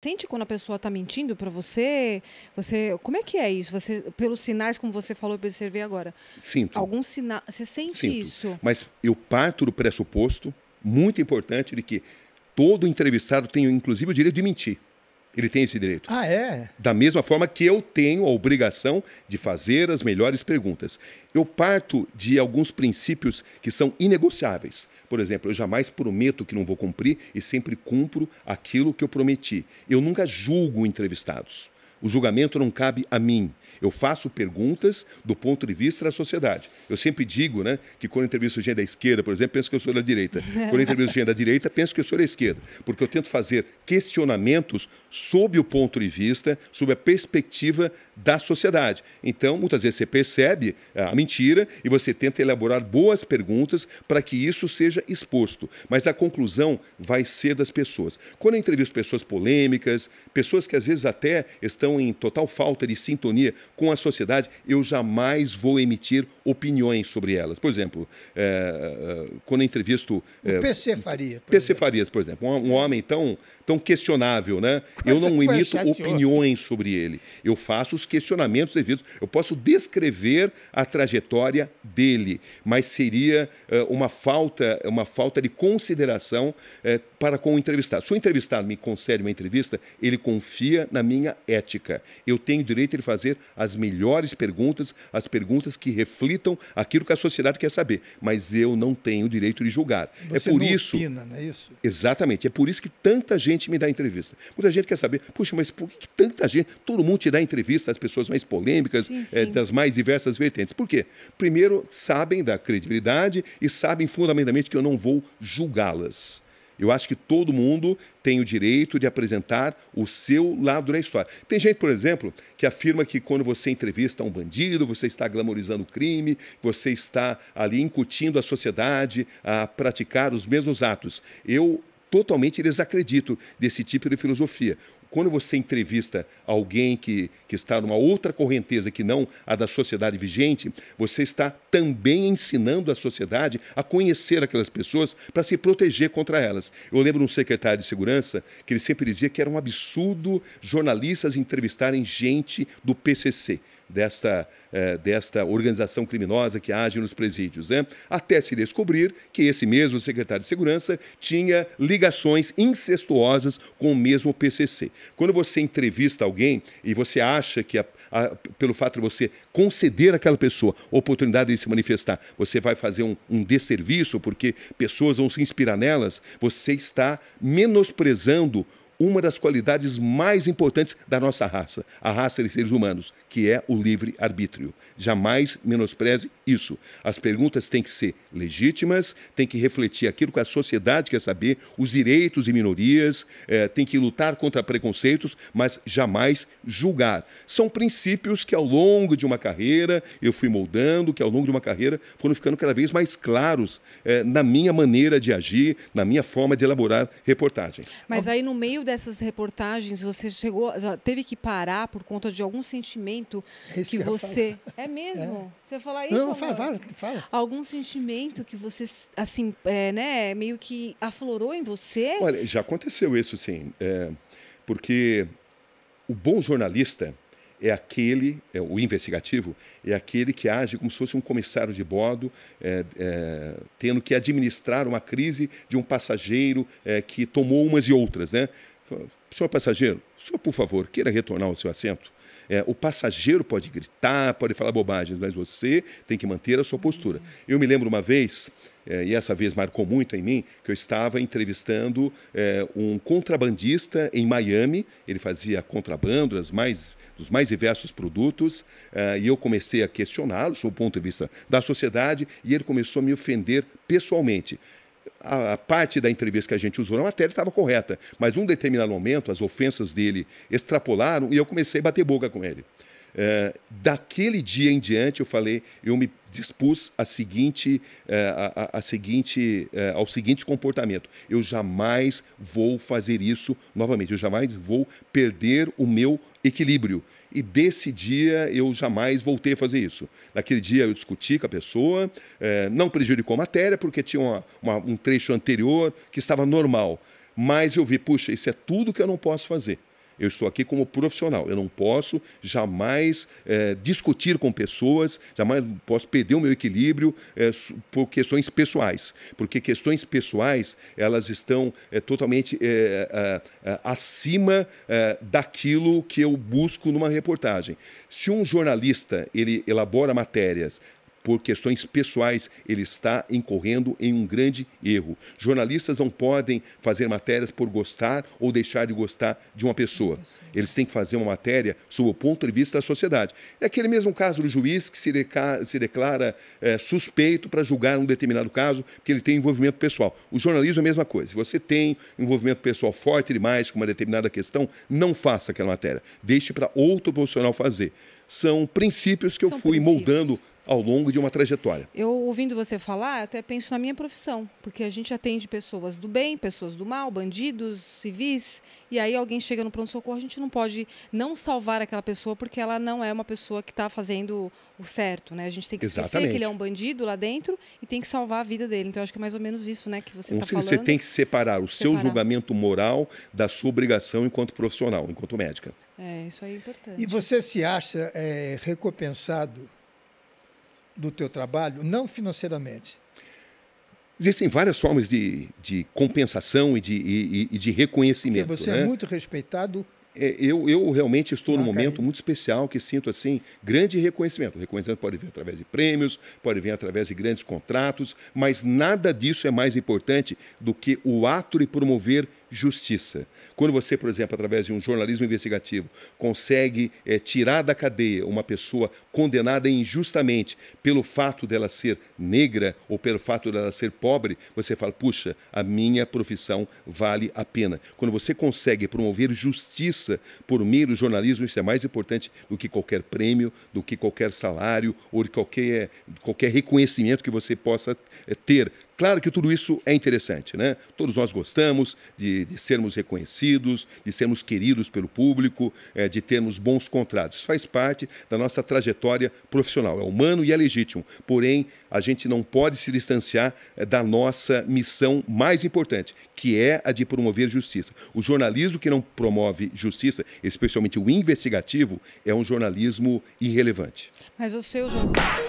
Sente quando a pessoa está mentindo para você? Você, como é que é isso? Você, pelos sinais como você falou, eu observei agora. Sinto. Algum sinal, você sente Sinto. isso? Mas eu parto do pressuposto muito importante de que todo entrevistado tem inclusive o direito de mentir. Ele tem esse direito. Ah, é? Da mesma forma que eu tenho a obrigação de fazer as melhores perguntas. Eu parto de alguns princípios que são inegociáveis. Por exemplo, eu jamais prometo que não vou cumprir e sempre cumpro aquilo que eu prometi. Eu nunca julgo entrevistados. O julgamento não cabe a mim. Eu faço perguntas do ponto de vista da sociedade. Eu sempre digo né, que quando entrevisto gente da esquerda, por exemplo, penso que eu sou da direita. Quando entrevisto gente da direita, penso que eu sou da esquerda. Porque eu tento fazer questionamentos sob o ponto de vista, sob a perspectiva da sociedade. Então, muitas vezes você percebe ah, a mentira e você tenta elaborar boas perguntas para que isso seja exposto. Mas a conclusão vai ser das pessoas. Quando eu entrevisto pessoas polêmicas, pessoas que às vezes até estão estão em total falta de sintonia com a sociedade, eu jamais vou emitir opiniões sobre elas. Por exemplo, é, quando entrevisto. É, o eh, PC Faria. PC exemplo. Farias, por exemplo. Um, um, homem tão, tão questionável, né? eu não emito opiniões sobre ele. Eu faço os questionamentos devidos. Eu posso descrever a trajetória dele, mas seria uma, falta, uma falta de consideração para com o entrevistado. Se o entrevistado me concede uma entrevista, ele confia na minha ética eu tenho o direito de fazer as melhores perguntas, as perguntas que reflitam aquilo que a sociedade quer saber, mas eu não tenho o direito de julgar. É Você é por não isso. Opina, não é isso? Exatamente. É por isso que tanta gente me dá entrevista. Muita gente quer saber, puxa, mas por que tanta gente, todo mundo te dá entrevista às pessoas mais polêmicas, sim, eh, sim. É, das mais diversas vertentes? Por quê? Primeiro, sabem da credibilidade e sabem fundamentalmente que eu não vou julgá-las. Eu acho que todo mundo tem o direito de apresentar o seu lado da história. Tem gente, por exemplo, que afirma que quando você entrevista um bandido, você está glamorizando o crime, você está ali incutindo a sociedade a praticar os mesmos atos. Eu totalmente eles acreditam desse tipo de filosofia. Quando você entrevista alguém que, que está numa outra correnteza que não a da sociedade vigente, você está também ensinando a sociedade a conhecer aquelas pessoas para se proteger contra elas. Eu lembro um secretário de segurança que ele sempre dizia que era um absurdo jornalistas entrevistarem gente do PCC desta, eh, desta organização criminosa que age nos presídios, né? até se descobrir que esse mesmo secretário de Segurança tinha ligações incestuosas com o mesmo PCC. Quando você entrevista alguém e você acha que, a, a, pelo fato de você conceder àquela pessoa oportunidade de se manifestar, você vai fazer um, um desserviço porque pessoas vão se inspirar nelas, você está menosprezando uma das qualidades mais importantes da nossa raça, a raça de seres humanos, que é o livre-arbítrio. Jamais menospreze isso. As perguntas têm que ser legítimas, têm que refletir aquilo que a sociedade quer saber, os direitos e minorias, eh, tem que lutar contra preconceitos, mas jamais julgar. São princípios que ao longo de uma carreira eu fui moldando, que ao longo de uma carreira foram ficando cada vez mais claros eh, na minha maneira de agir, na minha forma de elaborar reportagens. Mas aí no meio dessas reportagens, você chegou, teve que parar por conta de algum sentimento é que, que você. É mesmo? É. Você fala isso? Não, fala, fala, fala, Algum sentimento que você, assim, é, né, meio que aflorou em você? Olha, já aconteceu isso, sim. É, porque o bom jornalista é aquele, é, o investigativo, é aquele que age como se fosse um comissário de bordo, é, é, tendo que administrar uma crise de um passageiro é, que tomou umas e outras. Né? Senhor passageiro, o senhor, por favor, queira retornar ao seu assento. É, o passageiro pode gritar, pode falar bobagens, mas você tem que manter a sua postura. Eu me lembro uma vez, é, e essa vez marcou muito em mim, que eu estava entrevistando é, um contrabandista em Miami. Ele fazia contrabando das mais dos mais diversos produtos, uh, e eu comecei a questioná-lo sob o ponto de vista da sociedade, e ele começou a me ofender pessoalmente a, parte da entrevista que a gente usou na matéria estava correta, mas num determinado momento as ofensas dele extrapolaram e eu comecei a bater boca com ele. É, daquele dia em diante, eu falei, eu me dispus a seguinte, é, a, a, a seguinte, é, ao seguinte comportamento: eu jamais vou fazer isso novamente, eu jamais vou perder o meu equilíbrio. E desse dia eu jamais voltei a fazer isso. Naquele dia eu discuti com a pessoa, é, não prejudicou a matéria, porque tinha uma, uma, um trecho anterior que estava normal. Mas eu vi, puxa, isso é tudo que eu não posso fazer. Eu estou aqui como profissional. Eu não posso jamais é, discutir com pessoas, jamais posso perder o meu equilíbrio é, por questões pessoais, porque questões pessoais elas estão é, totalmente acima daquilo que eu busco numa reportagem. Se um jornalista ele elabora matérias por questões pessoais, ele está incorrendo em um grande erro. Jornalistas não podem fazer matérias por gostar ou deixar de gostar de uma pessoa. Eles têm que fazer uma matéria sob o ponto de vista da sociedade. É aquele mesmo caso do juiz que se, declara, se declara é, suspeito para julgar um determinado caso, porque ele tem envolvimento pessoal. O jornalismo é a mesma coisa. Se você tem envolvimento pessoal forte demais com uma determinada questão, não faça aquela matéria. Deixe para outro profissional fazer são princípios que são eu fui princípios. moldando ao longo de uma trajetória. Eu ouvindo você falar, até penso na minha profissão, porque a gente atende pessoas do bem, pessoas do mal, bandidos, civis, e aí alguém chega no pronto-socorro, a gente não pode não salvar aquela pessoa porque ela não é uma pessoa que está fazendo o certo, né? A gente tem que Exatamente. esquecer que ele é um bandido lá dentro e tem que salvar a vida dele. Então acho que é mais ou menos isso, né, que você está falando. Você tem que separar o separar. seu julgamento moral da sua obrigação enquanto profissional, enquanto médica. É, isso é importante. E você se acha é, recompensado do teu trabalho, não financeiramente? Existem várias formas de, de compensação e de, e, e de reconhecimento. Porque você é né? é muito respeitado é, eu, eu, realmente estou num momento muito especial que sinto assim grande reconhecimento. O reconhecimento pode vir através de prêmios, pode vir através de grandes contratos, mas nada disso é mais importante do que o ato de promover justiça. Quando você, por exemplo, através de um jornalismo investigativo, consegue é, tirar da cadeia uma pessoa condenada injustamente pelo fato dela ser negra ou pelo fato dela ser pobre, você fala: puxa, a minha profissão vale a pena. Quando você consegue promover justiça por meio do jornalismo, isso é mais importante do que qualquer prêmio, do que qualquer salário ou de qualquer, qualquer reconhecimento que você possa é, ter. Claro que tudo isso é interessante, né? Todos nós gostamos de, de sermos reconhecidos, de sermos queridos pelo público, é, de termos bons contratos. Faz parte da nossa trajetória profissional. É humano e é legítimo. Porém, a gente não pode se distanciar é, da nossa missão mais importante, que é a de promover justiça. O jornalismo que não promove justiça, especialmente o investigativo, é um jornalismo irrelevante. Mas o seu jornalismo.